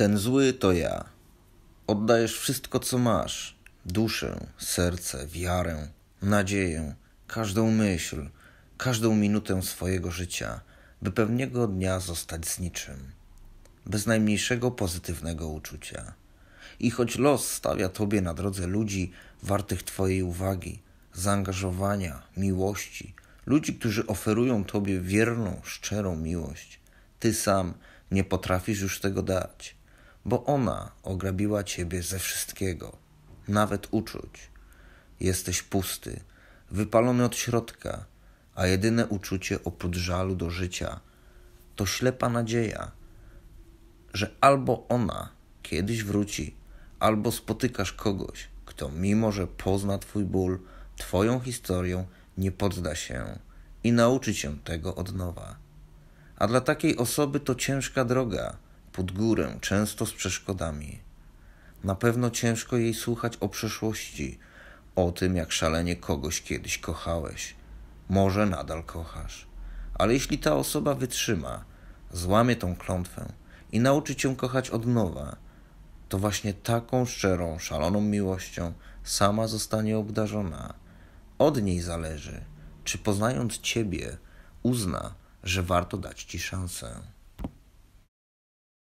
Ten zły to ja. Oddajesz wszystko, co masz: duszę, serce, wiarę, nadzieję, każdą myśl, każdą minutę swojego życia, by pewnego dnia zostać z niczym, bez najmniejszego pozytywnego uczucia. I choć los stawia tobie na drodze ludzi wartych twojej uwagi, zaangażowania, miłości, ludzi, którzy oferują tobie wierną, szczerą miłość, ty sam nie potrafisz już tego dać bo ona ograbiła ciebie ze wszystkiego, nawet uczuć. Jesteś pusty, wypalony od środka, a jedyne uczucie oprócz żalu do życia to ślepa nadzieja, że albo ona kiedyś wróci, albo spotykasz kogoś, kto mimo że pozna Twój ból, Twoją historię, nie podda się i nauczy cię tego od nowa. A dla takiej osoby to ciężka droga pod górę, często z przeszkodami. Na pewno ciężko jej słuchać o przeszłości, o tym, jak szalenie kogoś kiedyś kochałeś. Może nadal kochasz. Ale jeśli ta osoba wytrzyma, złamie tą klątwę i nauczy cię kochać od nowa, to właśnie taką szczerą, szaloną miłością sama zostanie obdarzona. Od niej zależy, czy poznając ciebie, uzna, że warto dać ci szansę.